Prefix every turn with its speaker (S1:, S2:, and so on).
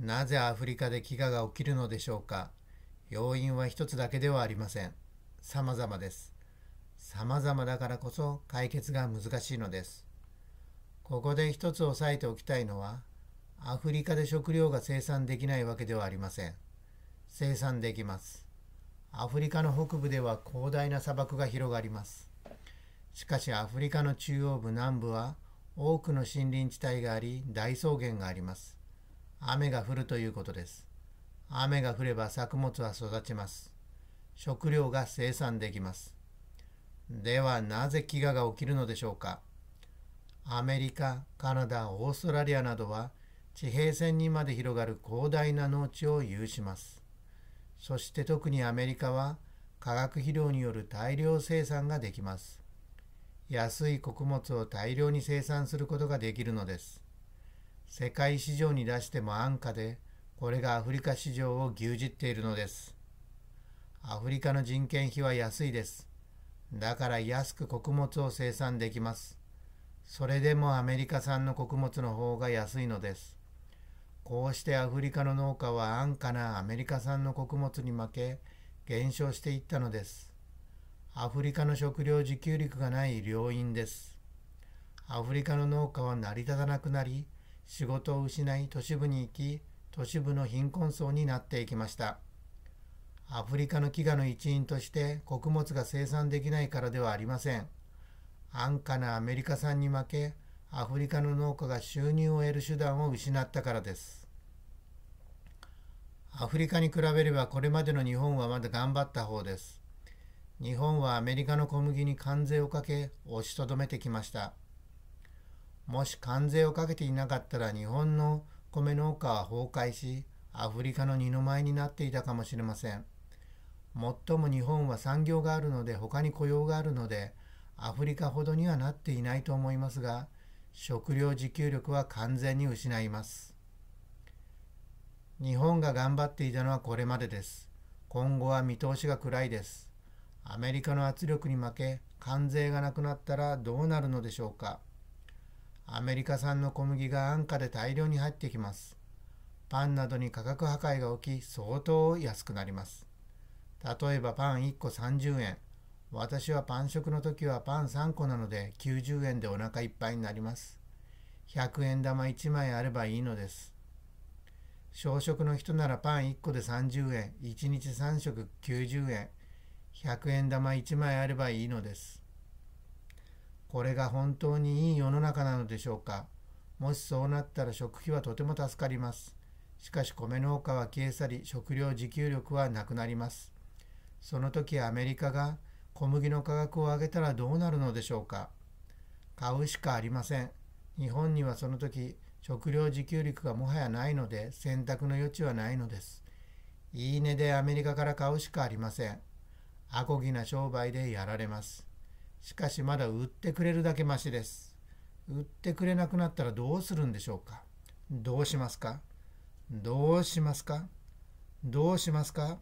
S1: なぜアフリカで飢餓が起きるのでしょうか要因は一つだけではありません。様々です。様々だからこそ解決が難しいのです。ここで一つ押さえておきたいのは、アフリカで食料が生産できないわけではありません。生産できます。アフリカの北部では広大な砂漠が広がります。しかしアフリカの中央部南部は多くの森林地帯があり大草原があります。雨が降るということです。雨が降れば作物は育ちます。食料が生産できます。ではなぜ飢餓が起きるのでしょうかアメリカ、カナダ、オーストラリアなどは地平線にまで広がる広大な農地を有します。そして特にアメリカは化学肥料による大量生産ができます。安い穀物を大量に生産することができるのです。世界市場に出しても安価で、これがアフリカ市場を牛耳っているのです。アフリカの人件費は安いです。だから安く穀物を生産できます。それでもアメリカ産の穀物の方が安いのです。こうしてアフリカの農家は安価なアメリカ産の穀物に負け、減少していったのです。アフリカの食料自給率がない領因です。アフリカの農家は成り立たなくなり、仕事を失い都市部に行き都市部の貧困層になっていきましたアフリカの飢餓の一因として穀物が生産できないからではありません安価なアメリカ産に負けアフリカの農家が収入を得る手段を失ったからですアフリカに比べればこれまでの日本はまだ頑張った方です日本はアメリカの小麦に関税をかけ押しとどめてきました。もし関税をかけていなかったら日本の米農家は崩壊しアフリカの二の舞になっていたかもしれません。もっとも日本は産業があるので他に雇用があるのでアフリカほどにはなっていないと思いますが食料自給力は完全に失います。日本が頑張っていたのはこれまでです。今後は見通しが暗いです。アメリカの圧力に負け関税がなくなったらどうなるのでしょうか。アメリカ産の小麦が安価で大量に入ってきます。パンなどに価格破壊が起き、相当安くなります。例えばパン1個30円。私はパン食の時はパン3個なので90円でお腹いっぱいになります。100円玉1枚あればいいのです。小食の人ならパン1個で30円、1日3食90円、100円玉1枚あればいいのです。これが本当にいい世の中なのでしょうかもしそうなったら食費はとても助かりますしかし米農家は消え去り食料自給力はなくなりますその時アメリカが小麦の価格を上げたらどうなるのでしょうか買うしかありません日本にはその時食料自給力がもはやないので選択の余地はないのですいいねでアメリカから買うしかありませんアコギな商売でやられますしかしまだ売ってくれるだけましです。売ってくれなくなったらどうするんでしょうかどうしますかどうしますかどうしますか